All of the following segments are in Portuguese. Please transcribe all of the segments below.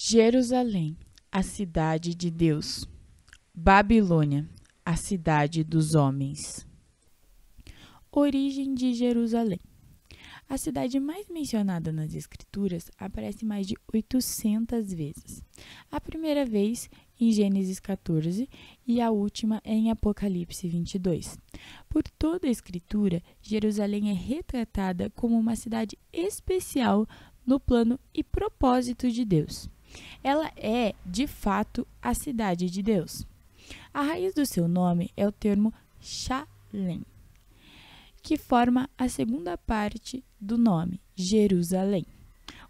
Jerusalém, a cidade de Deus. Babilônia, a cidade dos homens. Origem de Jerusalém. A cidade mais mencionada nas Escrituras aparece mais de 800 vezes. A primeira vez em Gênesis 14 e a última em Apocalipse 22. Por toda a Escritura, Jerusalém é retratada como uma cidade especial no plano e propósito de Deus. Ela é, de fato, a cidade de Deus. A raiz do seu nome é o termo Shalem, que forma a segunda parte do nome, Jerusalém.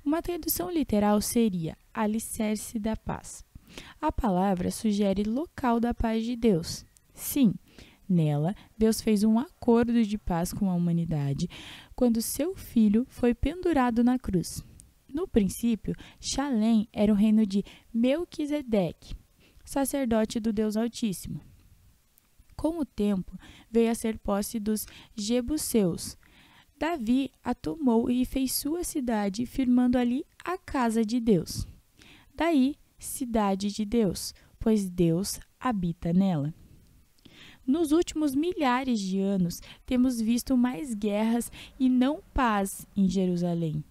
Uma tradução literal seria alicerce da paz. A palavra sugere local da paz de Deus. Sim, nela, Deus fez um acordo de paz com a humanidade quando seu filho foi pendurado na cruz. No princípio, Shalem era o reino de Melquisedeque, sacerdote do Deus Altíssimo. Com o tempo, veio a ser posse dos Jebuseus. Davi a tomou e fez sua cidade, firmando ali a casa de Deus. Daí, cidade de Deus, pois Deus habita nela. Nos últimos milhares de anos, temos visto mais guerras e não paz em Jerusalém.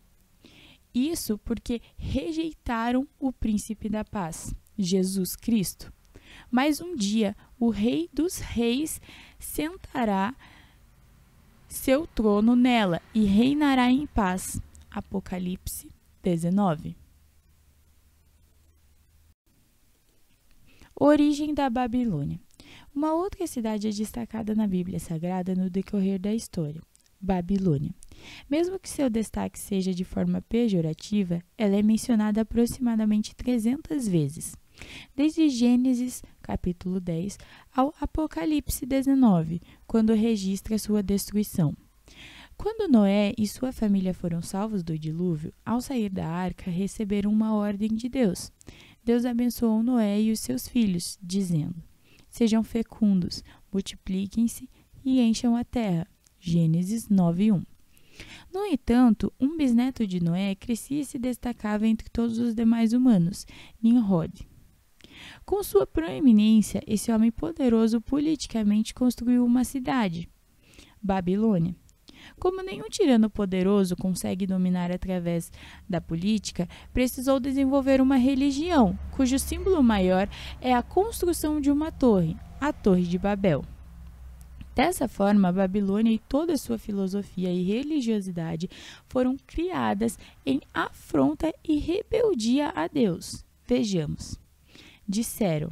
Isso porque rejeitaram o príncipe da paz, Jesus Cristo. Mas um dia o Rei dos Reis sentará seu trono nela e reinará em paz. Apocalipse 19. Origem da Babilônia. Uma outra cidade é destacada na Bíblia Sagrada no decorrer da história, Babilônia. Mesmo que seu destaque seja de forma pejorativa, ela é mencionada aproximadamente 300 vezes, desde Gênesis, capítulo 10, ao Apocalipse 19, quando registra sua destruição. Quando Noé e sua família foram salvos do dilúvio, ao sair da arca receberam uma ordem de Deus. Deus abençoou Noé e os seus filhos, dizendo: Sejam fecundos, multipliquem-se e encham a terra. Gênesis 9:1. No entanto, um bisneto de Noé crescia e se destacava entre todos os demais humanos, Nimrod. Com sua proeminência, esse homem poderoso politicamente construiu uma cidade, Babilônia. Como nenhum tirano poderoso consegue dominar através da política, precisou desenvolver uma religião, cujo símbolo maior é a construção de uma torre, a Torre de Babel. Dessa forma, a Babilônia e toda a sua filosofia e religiosidade foram criadas em afronta e rebeldia a Deus. Vejamos. Disseram: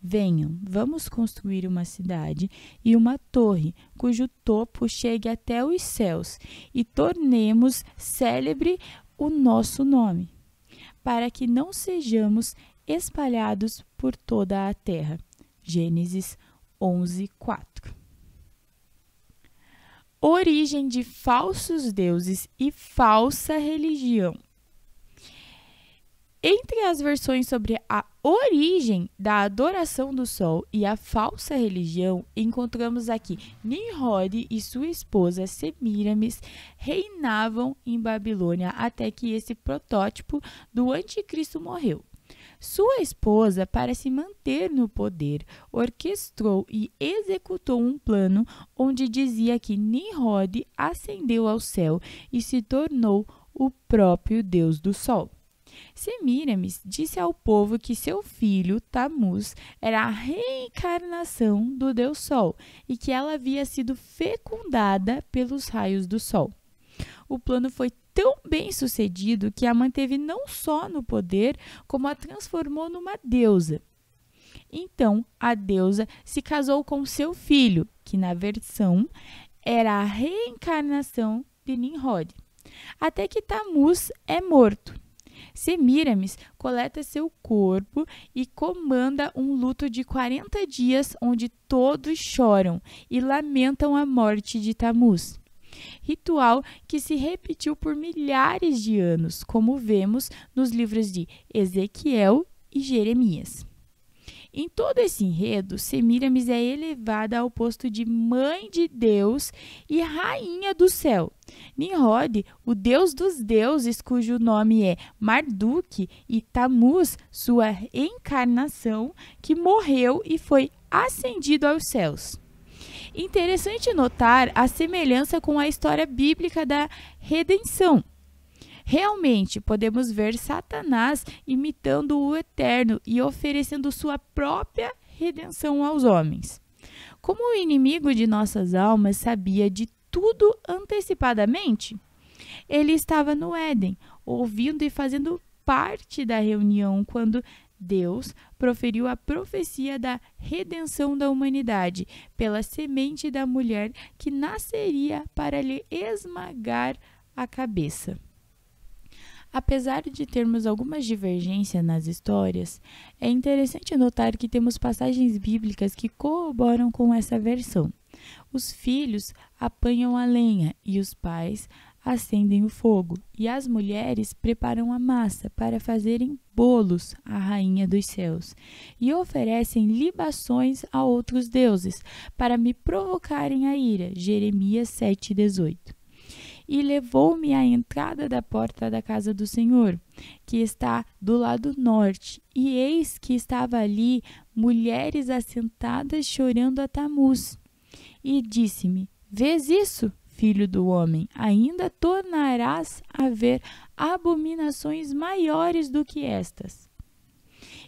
Venham, vamos construir uma cidade e uma torre cujo topo chegue até os céus e tornemos célebre o nosso nome, para que não sejamos espalhados por toda a terra. Gênesis 11, 4 origem de falsos deuses e falsa religião. Entre as versões sobre a origem da adoração do sol e a falsa religião, encontramos aqui Nimrod e sua esposa Semiramis reinavam em Babilônia até que esse protótipo do anticristo morreu. Sua esposa, para se manter no poder, orquestrou e executou um plano onde dizia que Nimrod ascendeu ao céu e se tornou o próprio Deus do Sol. Semiramis disse ao povo que seu filho, Tamuz, era a reencarnação do Deus Sol e que ela havia sido fecundada pelos raios do Sol. O plano foi tão bem sucedido que a manteve não só no poder, como a transformou numa deusa. Então, a deusa se casou com seu filho, que na versão era a reencarnação de Nimrod, até que Tammuz é morto. Semiramis coleta seu corpo e comanda um luto de 40 dias onde todos choram e lamentam a morte de Tammuz ritual que se repetiu por milhares de anos, como vemos nos livros de Ezequiel e Jeremias. Em todo esse enredo, Semiramis é elevada ao posto de mãe de Deus e rainha do céu. Nimrod, o deus dos deuses, cujo nome é Marduk, e Tamuz, sua encarnação, que morreu e foi ascendido aos céus. Interessante notar a semelhança com a história bíblica da redenção. Realmente, podemos ver Satanás imitando o Eterno e oferecendo sua própria redenção aos homens. Como o inimigo de nossas almas sabia de tudo antecipadamente, ele estava no Éden, ouvindo e fazendo parte da reunião quando Deus proferiu a profecia da redenção da humanidade pela semente da mulher que nasceria para lhe esmagar a cabeça. Apesar de termos algumas divergências nas histórias, é interessante notar que temos passagens bíblicas que corroboram com essa versão. Os filhos apanham a lenha e os pais acendem o fogo e as mulheres preparam a massa para fazerem bolos à rainha dos céus e oferecem libações a outros deuses para me provocarem a ira. Jeremias 7:18. E levou-me à entrada da porta da casa do Senhor, que está do lado norte, e eis que estava ali mulheres assentadas chorando a Tamuz. E disse-me: Vês isso? filho do homem, ainda tornarás a ver abominações maiores do que estas.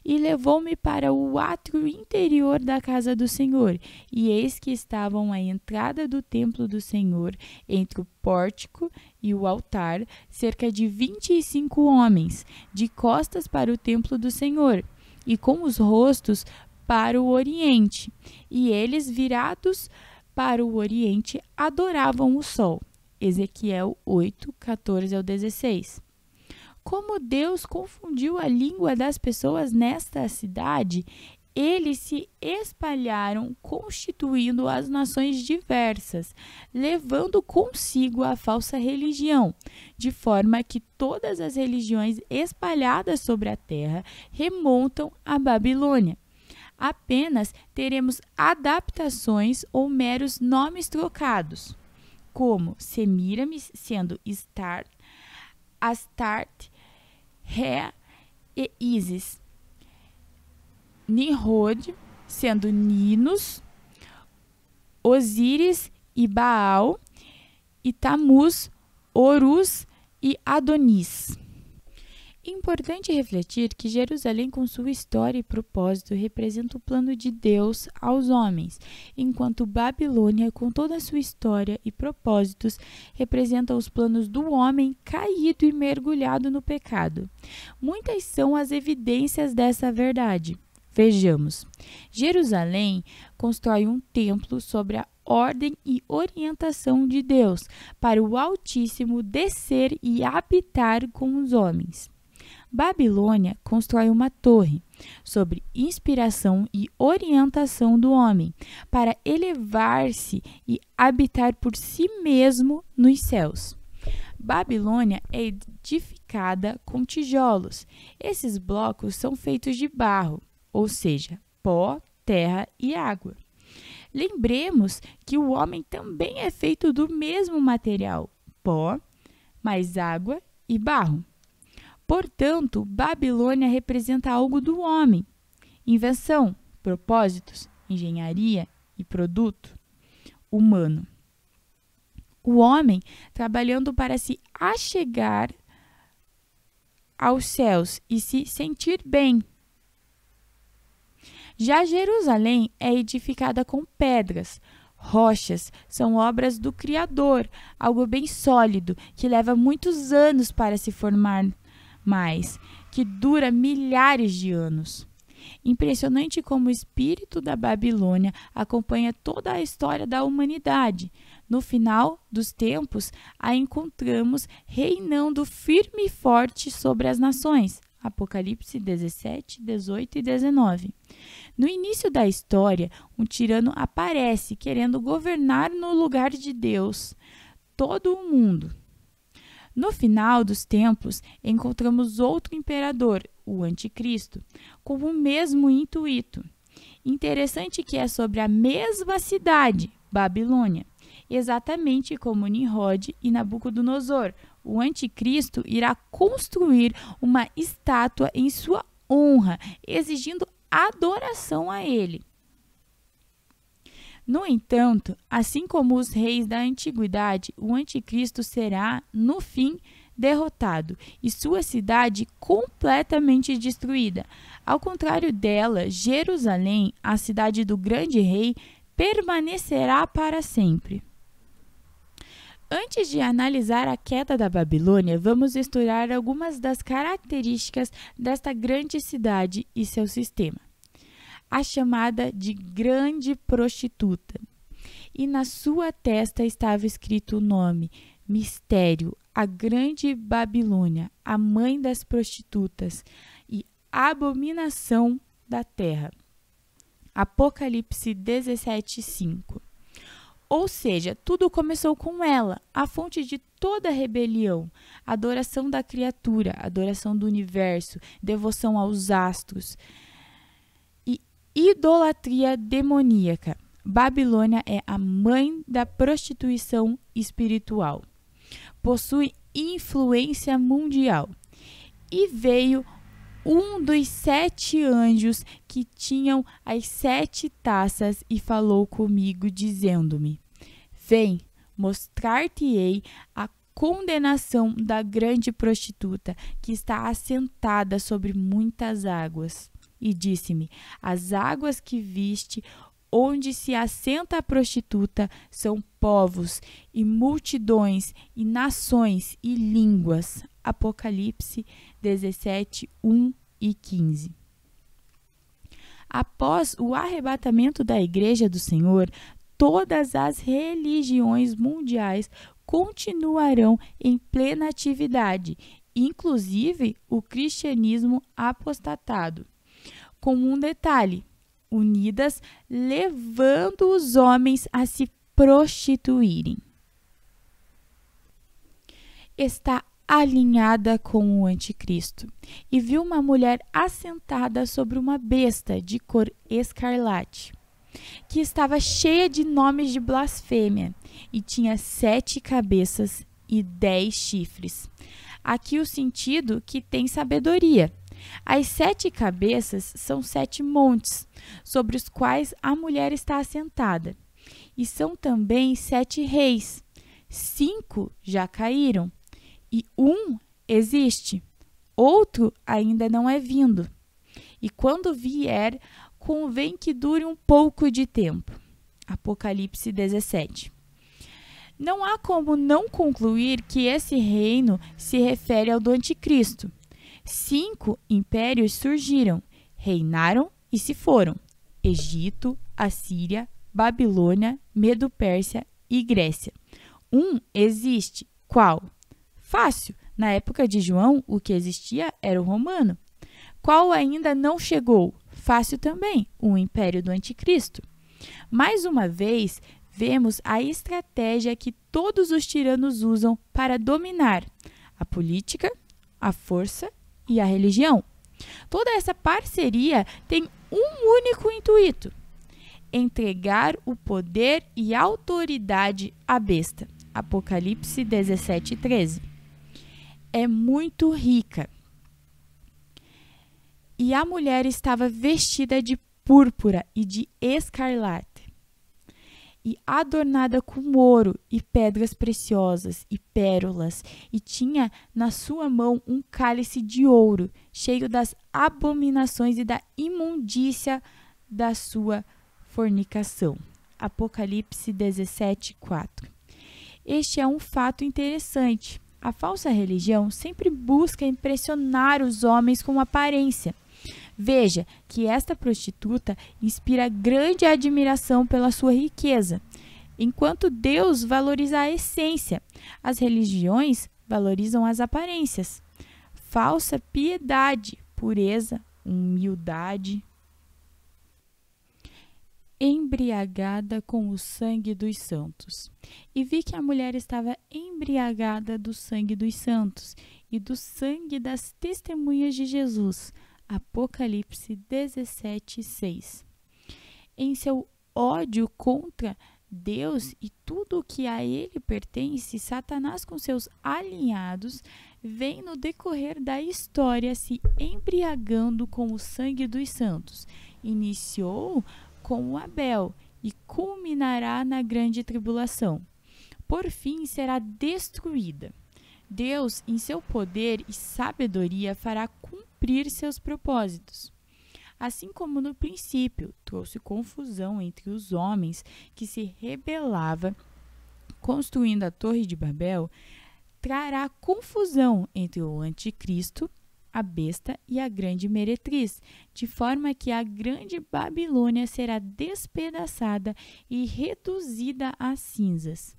E levou-me para o átrio interior da casa do Senhor, e eis que estavam à entrada do templo do Senhor, entre o pórtico e o altar, cerca de vinte e cinco homens, de costas para o templo do Senhor, e com os rostos para o oriente, e eles virados para o Oriente adoravam o sol. Ezequiel 8, 14 ao 16. Como Deus confundiu a língua das pessoas nesta cidade, eles se espalharam, constituindo as nações diversas, levando consigo a falsa religião, de forma que todas as religiões espalhadas sobre a terra remontam à Babilônia. Apenas teremos adaptações ou meros nomes trocados, como Semiramis sendo Start, Astarte, Ré e Isis. Nimrod sendo Ninus; Osíris e Baal, e Tamuz, Horus e Adonis. Importante refletir que Jerusalém, com sua história e propósito, representa o plano de Deus aos homens, enquanto Babilônia, com toda a sua história e propósitos, representa os planos do homem caído e mergulhado no pecado. Muitas são as evidências dessa verdade. Vejamos. Jerusalém constrói um templo sobre a ordem e orientação de Deus para o Altíssimo descer e habitar com os homens. Babilônia constrói uma torre sobre inspiração e orientação do homem para elevar-se e habitar por si mesmo nos céus. Babilônia é edificada com tijolos. Esses blocos são feitos de barro, ou seja, pó, terra e água. Lembremos que o homem também é feito do mesmo material, pó, mais água e barro. Portanto, Babilônia representa algo do homem: invenção, propósitos, engenharia e produto humano. O homem trabalhando para se achegar aos céus e se sentir bem. Já Jerusalém é edificada com pedras, rochas, são obras do Criador, algo bem sólido que leva muitos anos para se formar mas que dura milhares de anos. Impressionante como o espírito da Babilônia acompanha toda a história da humanidade. No final dos tempos, a encontramos reinando firme e forte sobre as nações. Apocalipse 17, 18 e 19. No início da história, um tirano aparece querendo governar no lugar de Deus todo o mundo. No final dos tempos, encontramos outro imperador, o Anticristo, com o mesmo intuito. Interessante que é sobre a mesma cidade, Babilônia. Exatamente como Nimrod e Nabucodonosor, o Anticristo irá construir uma estátua em sua honra, exigindo adoração a ele. No entanto, assim como os reis da antiguidade, o anticristo será, no fim, derrotado e sua cidade completamente destruída. Ao contrário dela, Jerusalém, a cidade do grande rei, permanecerá para sempre. Antes de analisar a queda da Babilônia, vamos estudar algumas das características desta grande cidade e seu sistema a chamada de grande prostituta. E na sua testa estava escrito o nome: Mistério, a grande Babilônia, a mãe das prostitutas e abominação da terra. Apocalipse 17:5. Ou seja, tudo começou com ela, a fonte de toda rebelião, adoração da criatura, adoração do universo, devoção aos astros idolatria demoníaca. Babilônia é a mãe da prostituição espiritual. Possui influência mundial. E veio um dos sete anjos que tinham as sete taças e falou comigo, dizendo-me: Vem, mostrar-te-ei a condenação da grande prostituta que está assentada sobre muitas águas. E disse-me: As águas que viste, onde se assenta a prostituta, são povos e multidões e nações e línguas. Apocalipse 17, 1 e 15. Após o arrebatamento da Igreja do Senhor, todas as religiões mundiais continuarão em plena atividade, inclusive o cristianismo apostatado. Com um detalhe: unidas, levando os homens a se prostituírem. Está alinhada com o anticristo e viu uma mulher assentada sobre uma besta de cor escarlate que estava cheia de nomes de blasfêmia e tinha sete cabeças e dez chifres. Aqui o sentido que tem sabedoria. As sete cabeças são sete montes, sobre os quais a mulher está assentada. E são também sete reis. Cinco já caíram, e um existe, outro ainda não é vindo. E quando vier, convém que dure um pouco de tempo. Apocalipse 17. Não há como não concluir que esse reino se refere ao do Anticristo. Cinco impérios surgiram, reinaram e se foram: Egito, Assíria, Babilônia, Medo-Pérsia e Grécia. Um existe, qual? Fácil. Na época de João, o que existia era o romano. Qual ainda não chegou? fácil também, o império do anticristo. Mais uma vez, vemos a estratégia que todos os tiranos usam para dominar a política, a força e a religião. Toda essa parceria tem um único intuito: entregar o poder e autoridade à besta. Apocalipse 17, 13. É muito rica e a mulher estava vestida de púrpura e de escarlate, e adornada com ouro e pedras preciosas e pérolas, e tinha na sua mão um cálice de ouro, cheio das abominações e da imundícia da sua fornicação. Apocalipse 17, 4. Este é um fato interessante. A falsa religião sempre busca impressionar os homens com aparência Veja que esta prostituta inspira grande admiração pela sua riqueza, enquanto Deus valoriza a essência. As religiões valorizam as aparências. Falsa piedade, pureza, humildade. Embriagada com o sangue dos santos. E vi que a mulher estava embriagada do sangue dos santos e do sangue das testemunhas de Jesus Apocalipse 17, 6. Em seu ódio contra Deus e tudo o que a ele pertence, Satanás com seus alinhados vem no decorrer da história se embriagando com o sangue dos santos. Iniciou com Abel e culminará na grande tribulação. Por fim, será destruída. Deus, em seu poder e sabedoria, fará cumprir cumprir seus propósitos. Assim como no princípio trouxe confusão entre os homens que se rebelava construindo a Torre de Babel, trará confusão entre o anticristo, a besta e a grande meretriz, de forma que a grande Babilônia será despedaçada e reduzida a cinzas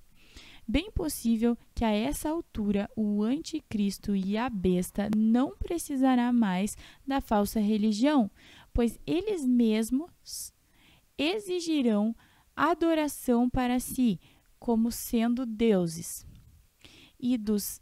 bem possível que a essa altura o anticristo e a besta não precisará mais da falsa religião, pois eles mesmos exigirão adoração para si, como sendo deuses. E dos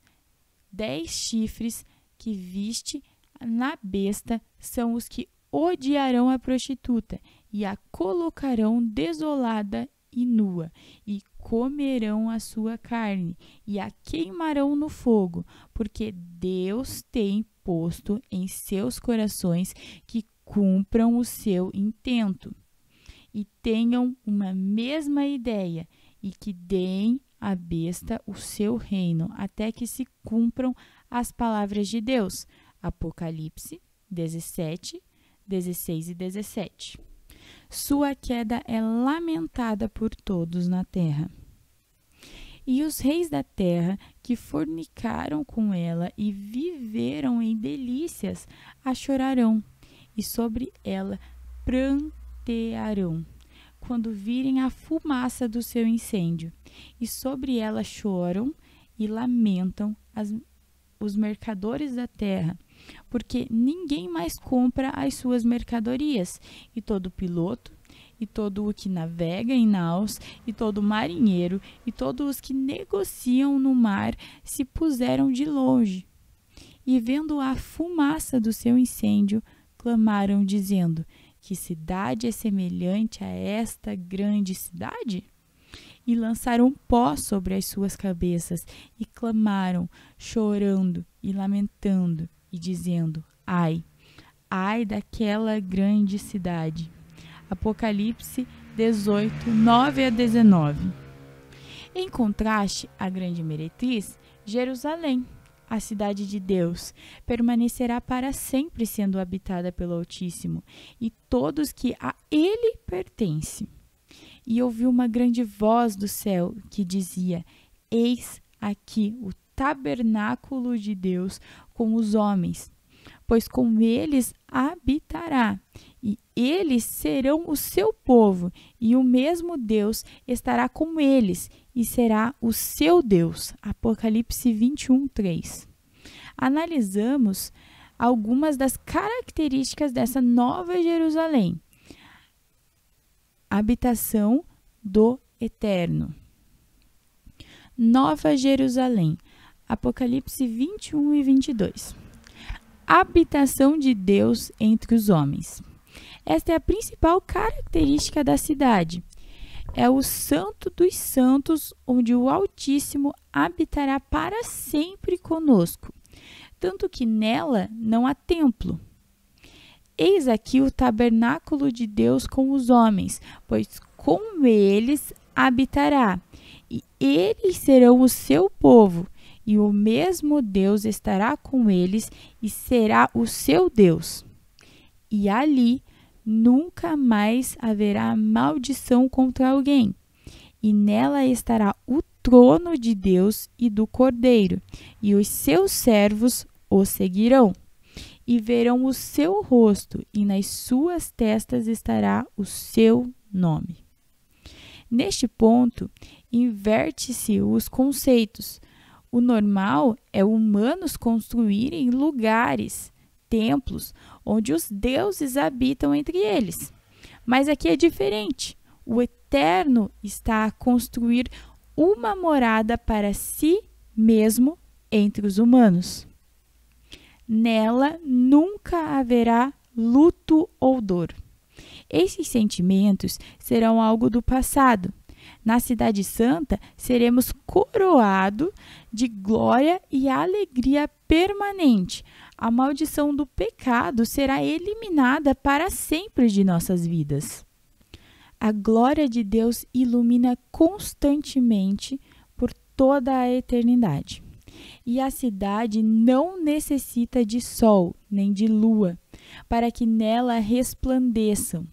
dez chifres que viste na besta são os que odiarão a prostituta e a colocarão desolada e nua, e comerão a sua carne e a queimarão no fogo, porque Deus tem posto em seus corações que cumpram o seu intento e tenham uma mesma ideia e que deem à besta o seu reino até que se cumpram as palavras de Deus. Apocalipse 17, 16 e 17. Sua queda é lamentada por todos na terra. E os reis da terra que fornicaram com ela e viveram em delícias a chorarão, e sobre ela prantearão, quando virem a fumaça do seu incêndio, e sobre ela choram e lamentam as, os mercadores da terra, porque ninguém mais compra as suas mercadorias e todo piloto e todo o que navega em naus, e todo marinheiro, e todos os que negociam no mar se puseram de longe. E vendo a fumaça do seu incêndio, clamaram, dizendo: Que cidade é semelhante a esta grande cidade? E lançaram pó sobre as suas cabeças, e clamaram, chorando e lamentando e dizendo: Ai, ai daquela grande cidade. Apocalipse 18, 9 a 19. Em contraste, a grande meretriz, Jerusalém, a cidade de Deus, permanecerá para sempre sendo habitada pelo Altíssimo e todos que a ele pertencem. E ouviu uma grande voz do céu que dizia: Eis aqui o tabernáculo de Deus com os homens, pois com eles habitará, e eles serão o seu povo, e o mesmo Deus estará com eles, e será o seu Deus. Apocalipse 21, 3. Analisamos algumas das características dessa nova Jerusalém. Habitação do Eterno. Nova Jerusalém, Apocalipse 21 e 22. Habitação de Deus entre os homens. Esta é a principal característica da cidade. É o santo dos santos, onde o Altíssimo habitará para sempre conosco, tanto que nela não há templo. Eis aqui o tabernáculo de Deus com os homens, pois com eles habitará, e eles serão o seu povo, e o mesmo Deus estará com eles e será o seu Deus. E ali nunca mais haverá maldição contra alguém, e nela estará o trono de Deus e do Cordeiro, e os seus servos o seguirão. E verão o seu rosto, e nas suas testas estará o seu nome. Neste ponto, inverte-se os conceitos, o normal é humanos construírem lugares, templos, onde os deuses habitam entre eles. Mas aqui é diferente. O Eterno está a construir uma morada para si mesmo entre os humanos. Nela nunca haverá luto ou dor. Esses sentimentos serão algo do passado na Cidade Santa, seremos coroados de glória e alegria permanente. A maldição do pecado será eliminada para sempre de nossas vidas. A glória de Deus ilumina constantemente por toda a eternidade. E a cidade não necessita de sol nem de lua para que nela resplandeçam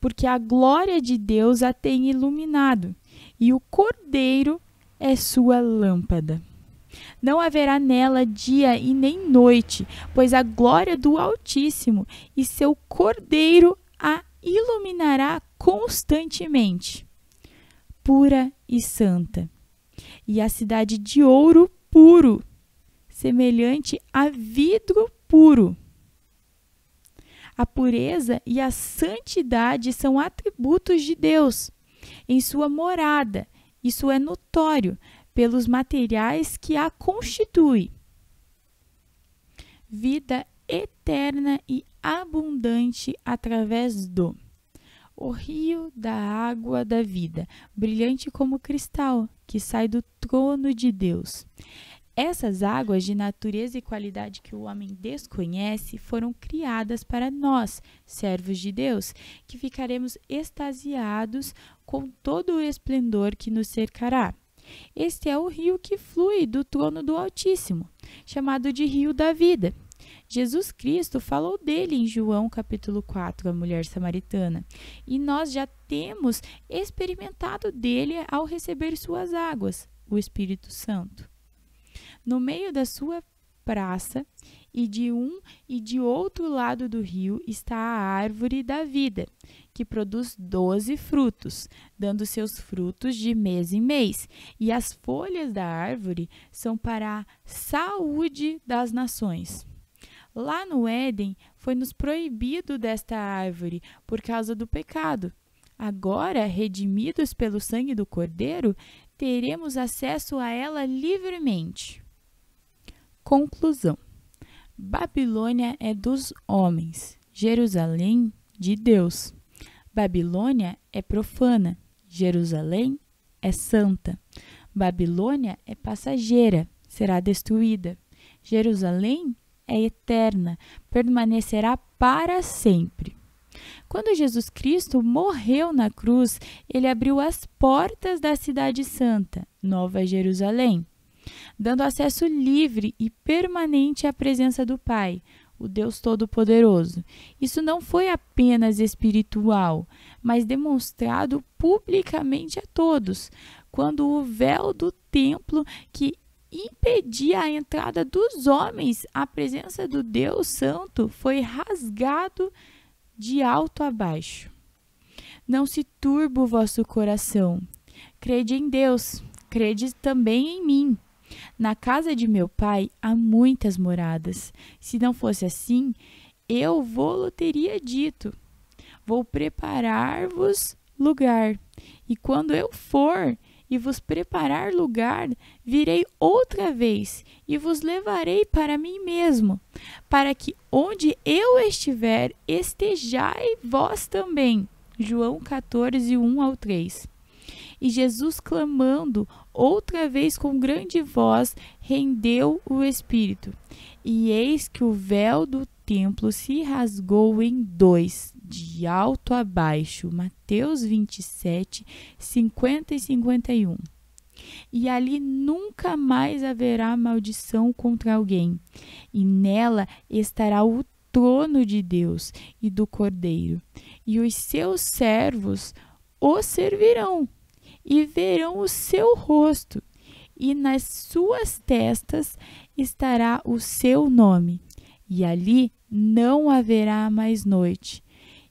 porque a glória de Deus a tem iluminado, e o cordeiro é sua lâmpada. Não haverá nela dia e nem noite, pois a glória do Altíssimo e seu cordeiro a iluminará constantemente. Pura e santa. E a cidade de ouro puro, semelhante a vidro puro a pureza e a santidade são atributos de Deus em sua morada. Isso é notório pelos materiais que a constituem. Vida eterna e abundante através do o rio da água da vida, brilhante como cristal que sai do trono de Deus. Essas águas de natureza e qualidade que o homem desconhece foram criadas para nós, servos de Deus, que ficaremos extasiados com todo o esplendor que nos cercará. Este é o rio que flui do trono do Altíssimo, chamado de Rio da Vida. Jesus Cristo falou dele em João capítulo 4, a mulher samaritana, e nós já temos experimentado dele ao receber suas águas, o Espírito Santo no meio da sua praça, e de um e de outro lado do rio está a árvore da vida, que produz doze frutos, dando seus frutos de mês em mês, e as folhas da árvore são para a saúde das nações. Lá no Éden foi-nos proibido desta árvore por causa do pecado. Agora, redimidos pelo sangue do Cordeiro, teremos acesso a ela livremente. Conclusão: Babilônia é dos homens, Jerusalém de Deus. Babilônia é profana, Jerusalém é santa. Babilônia é passageira, será destruída. Jerusalém é eterna, permanecerá para sempre. Quando Jesus Cristo morreu na cruz, ele abriu as portas da Cidade Santa, Nova Jerusalém dando acesso livre e permanente à presença do Pai, o Deus Todo-Poderoso. Isso não foi apenas espiritual, mas demonstrado publicamente a todos, quando o véu do templo que impedia a entrada dos homens à presença do Deus Santo foi rasgado de alto a baixo. Não se turba o vosso coração. Crede em Deus, crede também em mim. Na casa de meu pai há muitas moradas. Se não fosse assim, eu vou teria dito. Vou preparar-vos lugar. E quando eu for e vos preparar lugar, virei outra vez e vos levarei para mim mesmo, para que onde eu estiver, estejai vós também. João 14, 1 ao 3. E Jesus clamando, outra vez com grande voz rendeu o espírito. E eis que o véu do templo se rasgou em dois, de alto a baixo. Mateus 27, 50 e 51. E ali nunca mais haverá maldição contra alguém, e nela estará o trono de Deus e do Cordeiro, e os seus servos o servirão e verão o seu rosto, e nas suas testas estará o seu nome, e ali não haverá mais noite,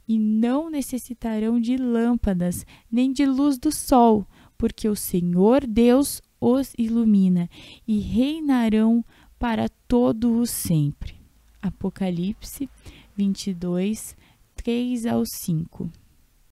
e não necessitarão de lâmpadas, nem de luz do sol, porque o Senhor Deus os ilumina, e reinarão para todo o sempre. Apocalipse 22, 3 ao 5.